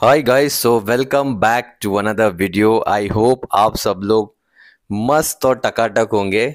hi guys so welcome back to another video I hope आप सब लोग मस्त और टकाटक होंगे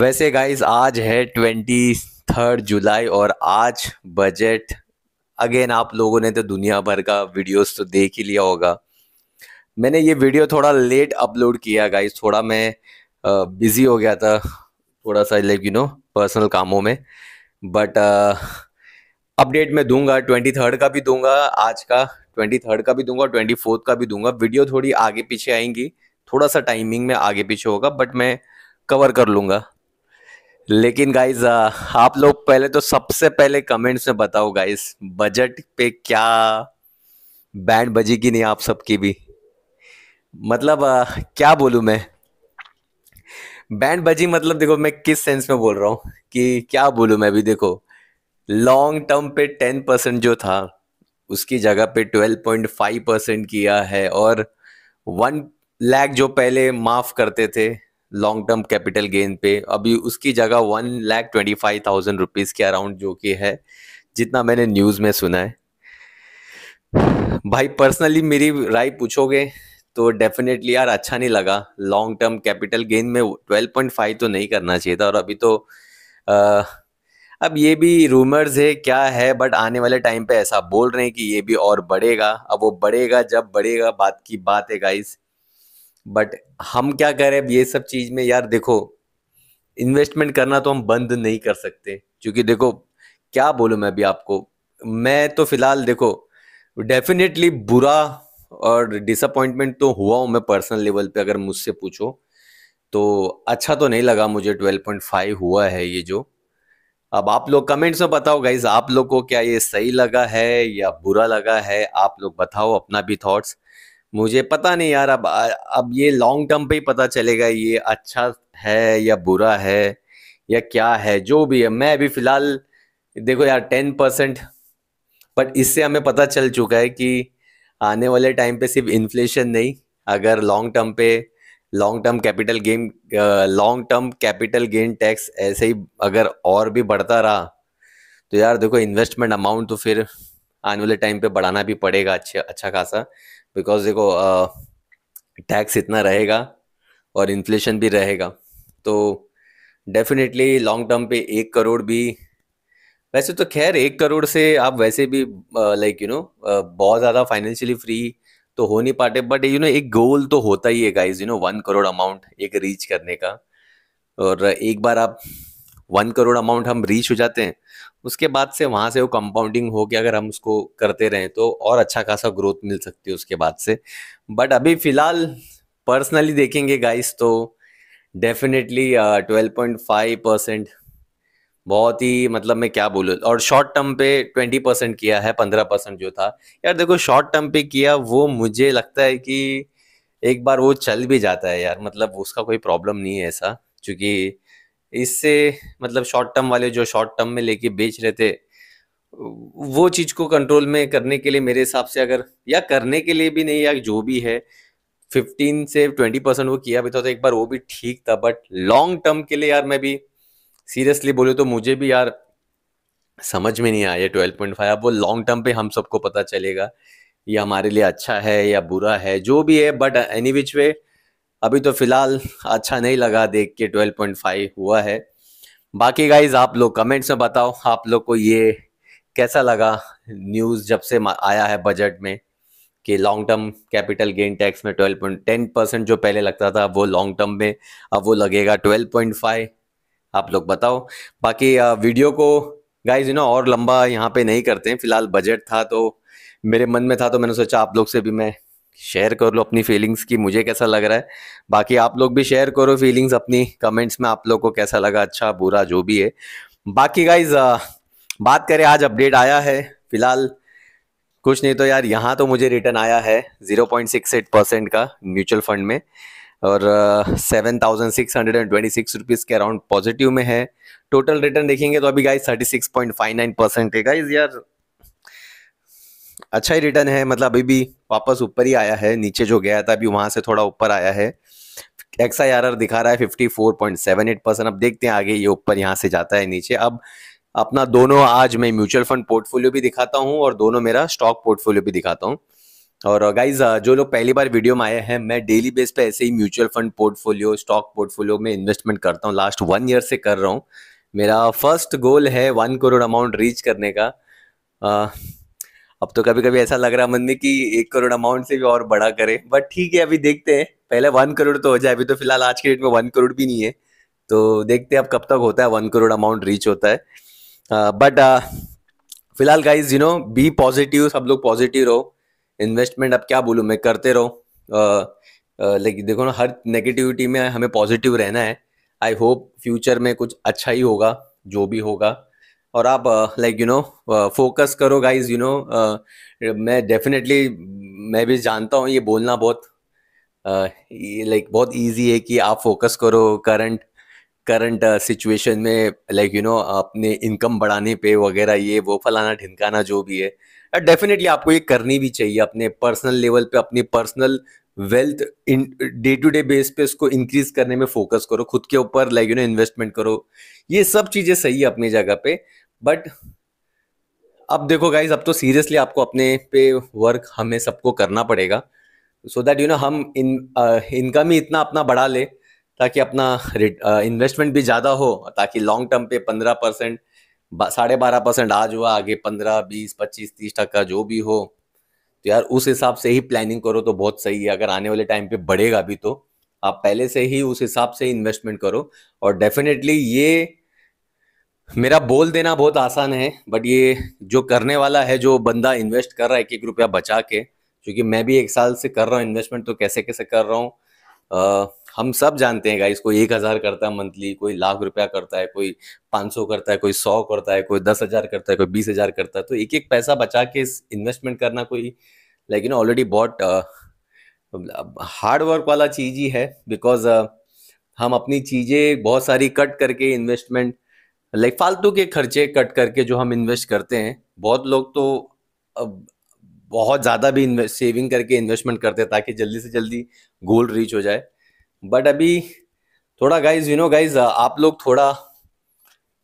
वैसे गाइस आज है ट्वेंटी थर्ड जुलाई और आज बजट अगेन आप लोगों ने तो दुनिया भर का वीडियोस तो देख ही लिया होगा मैंने ये वीडियो थोड़ा लेट अपलोड किया गाइस थोड़ा मैं बिज़ी हो गया था थोड़ा सा लाइक यू नो पर्सनल कामों में बट uh, अपडेट में दूंगा ट्वेंटी थर्ड का भी दूंगा आज का ट्वेंटी थर्ड का भी दूंगा ट्वेंटी फोर्थ का भी दूंगा वीडियो थोड़ी आगे पीछे आएंगी थोड़ा सा टाइमिंग में आगे पीछे होगा बट मैं कवर कर लूंगा लेकिन गाइज आप लोग पहले तो सबसे पहले कमेंट्स में बताओ गाइज बजट पे क्या बैंड बजेगी नहीं आप सबकी भी मतलब आ, क्या बोलू मैं बैंड बजी मतलब देखो मैं किस सेंस में बोल रहा हूँ कि क्या बोलू मैं भी देखो लॉन्ग टर्म पे टेन परसेंट जो था उसकी जगह पे ट्वेल्व पॉइंट फाइव परसेंट किया है और वन लैख जो पहले माफ करते थे लॉन्ग टर्म कैपिटल गेन पे अभी उसकी जगह one lakh twenty five thousand rupees के अराउंड जो कि है जितना मैंने न्यूज़ में सुना है भाई पर्सनली मेरी राय पूछोगे तो डेफिनेटली यार अच्छा नहीं लगा लॉन्ग टर्म कैपिटल गेन में ट्वेल्व पॉइंट फाइव तो नहीं करना चाहिए था और अभी तो आ, अब ये भी रूमर्स है क्या है बट आने वाले टाइम पे ऐसा बोल रहे हैं कि ये भी और बढ़ेगा अब वो बढ़ेगा जब बढ़ेगा बात की बात है गाइस बट हम क्या करें अब ये सब चीज़ में यार देखो इन्वेस्टमेंट करना तो हम बंद नहीं कर सकते क्योंकि देखो क्या बोलूं मैं अभी आपको मैं तो फिलहाल देखो डेफिनेटली बुरा और डिसअपॉइंटमेंट तो हुआ हूँ मैं पर्सनल लेवल पे अगर मुझसे पूछो तो अच्छा तो नहीं लगा मुझे 12.5 हुआ है ये जो अब आप लोग कमेंट्स में बताओ गाइज आप लोग को क्या ये सही लगा है या बुरा लगा है आप लोग बताओ अपना भी थॉट्स मुझे पता नहीं यार अब अब ये लॉन्ग टर्म पे ही पता चलेगा ये अच्छा है या बुरा है या क्या है जो भी है मैं अभी फिलहाल देखो यार टेन परसेंट बट इससे हमें पता चल चुका है कि आने वाले टाइम पे सिर्फ इन्फ्लेशन नहीं अगर लॉन्ग टर्म पे long term capital gain long term capital gain tax ऐसे ही अगर और भी बढ़ता रहा तो यार देखो इन्वेस्टमेंट अमाउंट तो फिर आने वाले टाइम पे बढ़ाना भी पड़ेगा अच्छे अच्छा खासा बिकॉज देखो टैक्स uh, इतना रहेगा और इन्फ्लेशन भी रहेगा तो डेफिनेटली लॉन्ग टर्म पे एक करोड़ भी वैसे तो खैर एक करोड़ से आप वैसे भी लाइक यू नो बहुत ज़्यादा फाइनेंशियली फ्री तो हो नहीं पाते बट यू नो एक गोल तो होता ही है guys you know one crore amount एक रीच करने का और एक बार आप वन करोड़ अमाउंट हम रीच हो जाते हैं उसके बाद से वहाँ से वो कंपाउंडिंग हो के अगर हम उसको करते रहें तो और अच्छा खासा ग्रोथ मिल सकती है उसके बाद से बट अभी फ़िलहाल पर्सनली देखेंगे गाइस तो definitely twelve point five percent बहुत ही मतलब मैं क्या बोलूँ और शॉर्ट टर्म पे ट्वेंटी परसेंट किया है पंद्रह परसेंट जो था यार देखो शॉर्ट टर्म पे किया वो मुझे लगता है कि एक बार वो चल भी जाता है यार मतलब उसका कोई प्रॉब्लम नहीं है ऐसा क्योंकि इससे मतलब शॉर्ट टर्म वाले जो शॉर्ट टर्म में लेके बेच रहे थे वो चीज़ को कंट्रोल में करने के लिए मेरे हिसाब से अगर या करने के लिए भी नहीं या जो भी है फिफ्टीन से ट्वेंटी परसेंट वो किया भी था तो एक बार वो भी ठीक था बट लॉन्ग टर्म के लिए यार मैं भी सीरियसली बोले तो मुझे भी यार समझ में नहीं आया ट्वेल्व पॉइंट फाइव अब वो लॉन्ग टर्म पे हम सबको पता चलेगा ये हमारे लिए अच्छा है या बुरा है जो भी है बट एनी विच वे अभी तो फिलहाल अच्छा नहीं लगा देख के ट्वेल्व पॉइंट फाइव हुआ है बाकी गाइज आप लोग कमेंट्स में बताओ आप लोग को ये कैसा लगा न्यूज़ जब से आया है बजट में कि long term capital gain tax में ट्वेल्व पॉइंट टेन परसेंट जो पहले लगता था वो लॉन्ग टर्म में अब वो लगेगा ट्वेल्व पॉइंट फाइव आप लोग बताओ बाकी वीडियो को गाइज यू नो और लंबा यहाँ पे नहीं करते हैं फिलहाल बजट था तो मेरे मन में था तो मैंने सोचा आप लोग से भी मैं शेयर कर लो अपनी फीलिंग्स की मुझे कैसा लग रहा है बाकी आप लोग भी शेयर करो फीलिंग्स अपनी कमेंट्स में आप लोग को कैसा लगा अच्छा बुरा जो भी है बाकी गाइज बात करें आज अपडेट आया है फिलहाल कुछ नहीं तो यार यहाँ तो मुझे रिटर्न आया है एट परसेंट का म्यूचुअल फंड में और seven thousand six hundred and twenty six rupees के अराउंड पॉजिटिव में है टोटल रिटर्न देखेंगे तो अभी guys thirty six point five nine percent है गाइज यार अच्छा ही रिटर्न है मतलब अभी भी वापस ऊपर ही आया है नीचे जो गया था अभी वहां से थोड़ा ऊपर आया है एक्स आई आर आर दिखा रहा है fifty four point seven eight percent अब देखते हैं आगे ये ऊपर यहाँ से जाता है नीचे अब अपना दोनों आज मैं म्यूचुअल फंड पोर्टफोलियो भी दिखाता हूँ और दोनों मेरा स्टॉक पोर्टफोलियो भी दिखाता हूँ और गाइज uh, uh, जो लोग पहली बार वीडियो में आए हैं मैं डेली बेस पे ऐसे ही mutual fund portfolio stock portfolio में इन्वेस्टमेंट करता हूँ लास्ट वन ईयर से कर रहा हूँ मेरा फर्स्ट गोल है वन करोड़ अमाउंट रीच करने का आ, uh, अब तो कभी कभी ऐसा लग रहा है मन में कि एक करोड़ अमाउंट से भी और बड़ा करें बट ठीक है अभी देखते हैं पहले वन करोड़ तो हो जाए अभी तो फिलहाल आज के डेट में वन करोड़ भी नहीं है तो देखते हैं अब कब तक होता है वन करोड़ अमाउंट रीच होता है बट फिलहाल guys you know be positive सब लोग पॉजिटिव रहो इन्वेस्टमेंट अब क्या बोलूँ मैं करते रहो लाइक देखो ना हर नेगेटिविटी में हमें पॉजिटिव रहना है आई होप फ्यूचर में कुछ अच्छा ही होगा जो भी होगा और आप लाइक यू नो फोकस करो गाइज यू नो मैं डेफिनेटली मैं भी जानता हूँ ये बोलना बहुत लाइक uh, like, बहुत इजी है कि आप फोकस करो करंट करंट सिचुएशन uh, में लाइक यू नो अपने इनकम बढ़ाने पे वगैरह ये वो फलाना ढिनकाना जो भी है डेफिनेटली आपको ये करनी भी चाहिए अपने पर्सनल लेवल पे अपनी personal wealth in day to day base पे उसको इंक्रीज करने में फोकस करो खुद के ऊपर लाइक यू नो इन्वेस्टमेंट करो ये सब चीज़ें सही है अपनी जगह पे बट अब देखो गाइज अब तो सीरियसली आपको अपने पे वर्क हमें सबको करना पड़ेगा सो दैट यू नो हम इन इनकम ही इतना अपना बढ़ा ले ताकि अपना इन्वेस्टमेंट भी ज़्यादा हो ताकि लॉन्ग टर्म पे पंद्रह परसेंट साढ़े बारह परसेंट आज हुआ आगे पंद्रह बीस पच्चीस तीस टक्का का जो भी हो तो यार उस हिसाब से ही प्लानिंग करो तो बहुत सही है अगर आने वाले टाइम पे बढ़ेगा भी तो आप पहले से ही उस हिसाब से इन्वेस्टमेंट करो और डेफिनेटली ये मेरा बोल देना बहुत आसान है बट ये जो करने वाला है जो बंदा इन्वेस्ट कर रहा है एक एक रुपया बचा के क्योंकि मैं भी एक साल से कर रहा हूँ इन्वेस्टमेंट तो कैसे कैसे कर रहा हूँ हम सब जानते हैं गाइस कोई एक हज़ार करता है मंथली कोई लाख रुपया करता है कोई पाँच सौ करता है कोई सौ करता है कोई दस हज़ार करता है कोई बीस हज़ार करता है तो एक एक पैसा बचा के इन्वेस्टमेंट करना कोई लाइक यू नो ऑलरेडी बहुत हार्ड वर्क वाला चीज़ ही है बिकॉज uh, हम अपनी चीज़ें बहुत सारी कट करके इन्वेस्टमेंट लाइक फालतू के खर्चे कट करके जो हम इन्वेस्ट करते हैं बहुत लोग तो बहुत ज़्यादा भी सेविंग करके इन्वेस्टमेंट करते हैं ताकि जल्दी से जल्दी गोल रीच हो जाए बट अभी थोड़ा गाइज यू नो गाइज आप लोग थोड़ा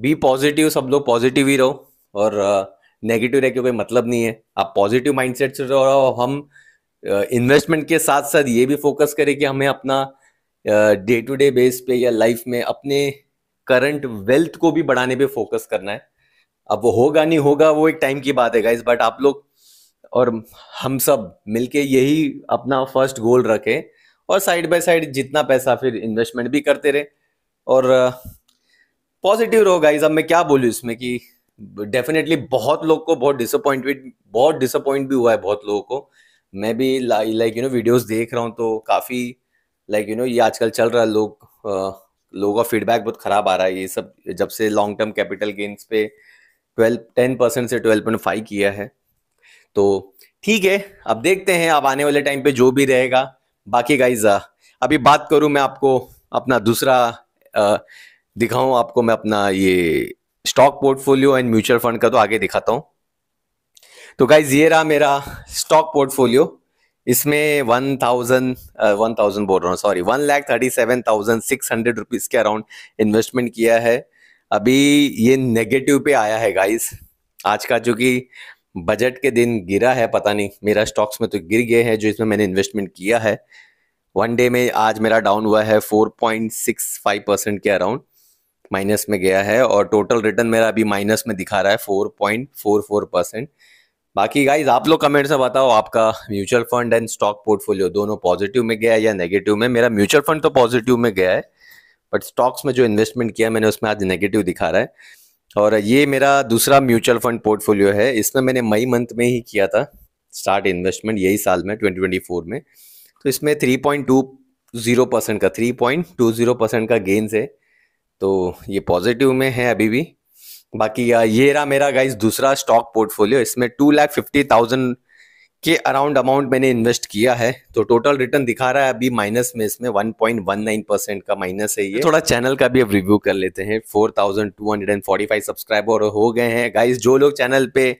बी पॉजिटिव सब लोग पॉजिटिव ही रहो और नेगेटिव रह के कोई मतलब नहीं है आप पॉजिटिव माइंडसेट से रहो और हम इन्वेस्टमेंट के साथ साथ ये भी फोकस करें कि हमें अपना डे टू डे बेस पे या लाइफ में अपने करंट वेल्थ को भी बढ़ाने पे फोकस करना है अब वो होगा नहीं होगा वो एक टाइम की बात है गाइज बट आप लोग और हम सब मिलके यही अपना फर्स्ट गोल रखें और साइड बाय साइड जितना पैसा फिर इन्वेस्टमेंट भी करते रहे और पॉजिटिव uh, रहो गाइज अब मैं क्या बोलूँ इसमें कि डेफिनेटली बहुत लोग को बहुत डिसअपॉइंटेड बहुत डिसअपॉइंट भी हुआ है बहुत लोगों को मैं भी लाइक यू नो वीडियोस देख रहा हूँ तो काफ़ी लाइक यू नो ये आजकल चल रहा है लोग uh, लोगों का फीडबैक बहुत ख़राब आ रहा है ये सब जब से लॉन्ग टर्म कैपिटल गेंस पे ट्वेल्व टेन परसेंट से ट्वेल्व पॉइंट फाइव किया है तो ठीक है अब देखते हैं अब आने वाले टाइम पे जो भी रहेगा बाकी गाइज अभी बात करूं मैं आपको अपना दूसरा दिखाऊं आपको मैं अपना ये stock portfolio and mutual fund का तो आगे दिखाता हूं तो गाइज ये रहा मेरा स्टॉक पोर्टफोलियो इसमें वन थाउजेंड वन थाउजेंड बोल रहा हूँ sorry one lakh thirty seven thousand six hundred rupees के अराउंड इन्वेस्टमेंट किया है अभी ये नेगेटिव पे आया है गाइस आज का जो कि बजट के दिन गिरा है पता नहीं मेरा स्टॉक्स में तो गिर गए हैं जो इसमें मैंने इन्वेस्टमेंट किया है वन डे में आज मेरा डाउन हुआ है 4.65 परसेंट के अराउंड माइनस में गया है और टोटल रिटर्न मेरा अभी माइनस में दिखा रहा है 4.44 परसेंट बाकी गाइज आप लोग कमेंट से बताओ आपका mutual fund and stock portfolio दोनों पॉजिटिव में गया है या नेगेटिव में मेरा म्यूचुअल फंड तो पॉजिटिव में गया है बट स्टॉक्स में जो इन्वेस्टमेंट किया मैंने उसमें आज नेगेटिव दिखा रहा है और ये मेरा दूसरा म्यूचुअल फंड पोर्टफोलियो है इसमें मैंने मई मंथ में ही किया था स्टार्ट इन्वेस्टमेंट यही साल में 2024 में तो इसमें 3.20 परसेंट का 3.20 परसेंट का गेंस है तो ये पॉजिटिव में है अभी भी बाकी ये रहा मेरा गाइस दूसरा स्टॉक पोर्टफोलियो इसमें टू लाख फिफ्टी थाउजेंड के अराउंड अमाउंट मैंने इन्वेस्ट किया है तो टोटल रिटर्न दिखा रहा है अभी माइनस में इसमें 1.19 परसेंट का माइनस है ये थोड़ा चैनल का भी अब रिव्यू कर लेते हैं 4,245 सब्सक्राइबर हो गए हैं गाइस जो लोग चैनल पे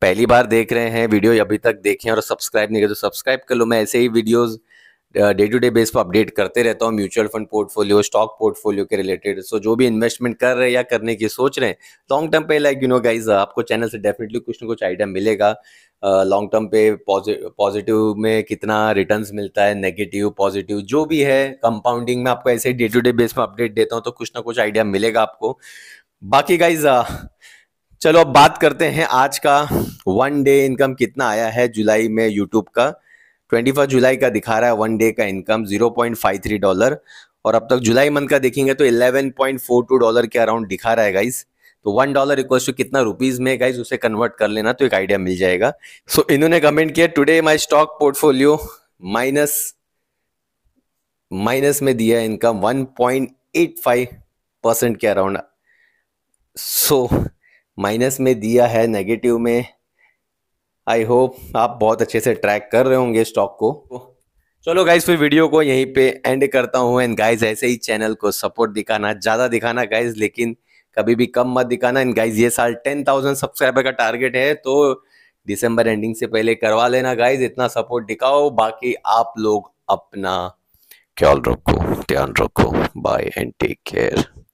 पहली बार देख रहे हैं वीडियो अभी तक देखें और सब्सक्राइब नहीं किया तो सब्सक्राइब कर लो मैं ऐसे ही videos day to day base पर अपडेट करते रहता हूँ mutual fund portfolio stock portfolio के रिलेटेड सो जो भी इन्वेस्टमेंट कर रहे हैं या करने की सोच रहे हैं लॉन्ग टर्म पे लाइक यू नो गाइज आपको चैनल से डेफिनेटली कुछ ना कुछ आइडिया मिलेगा लॉन्ग टर्म पे पॉजिटिव में कितना रिटर्न मिलता है नेगेटिव पॉजिटिव जो भी है कंपाउंडिंग में आपको ऐसे ही डे टू डे बेस में अपडेट देता हूँ तो कुछ ना कुछ आइडिया मिलेगा आपको बाकी गाइज चलो अब बात करते हैं आज का वन डे इनकम कितना आया है जुलाई में यूट्यूब का ट्वेंटी फर्स्ट जुलाई का दिखा रहा है वन डे का income zero point five three dollar और अब तक जुलाई मंथ का देखेंगे तो eleven point four two dollar के अराउंड दिखा रहा है गाइस तो वन डॉलर इक्वल टू कितना रुपीज में गाइज उसे कन्वर्ट कर लेना तो एक आइडिया मिल जाएगा सो so, इन्होंने कमेंट किया today my stock portfolio minus minus में दिया income one point eight five percent के अराउंड सो माइनस में दिया है नेगेटिव में आई होप आप बहुत अच्छे से ट्रैक कर रहे होंगे स्टॉक को चलो गाइज फिर वीडियो को यहीं पे एंड करता हूँ एंड गाइज ऐसे ही चैनल को सपोर्ट दिखाना ज़्यादा दिखाना गाइज लेकिन कभी भी कम मत दिखाना एंड गाइज ये साल टेन थाउजेंड सब्सक्राइबर का टारगेट है तो दिसंबर एंडिंग से पहले करवा लेना गाइज इतना सपोर्ट दिखाओ बाकी आप लोग अपना ख्याल रखो ध्यान रखो बाय एंड टेक केयर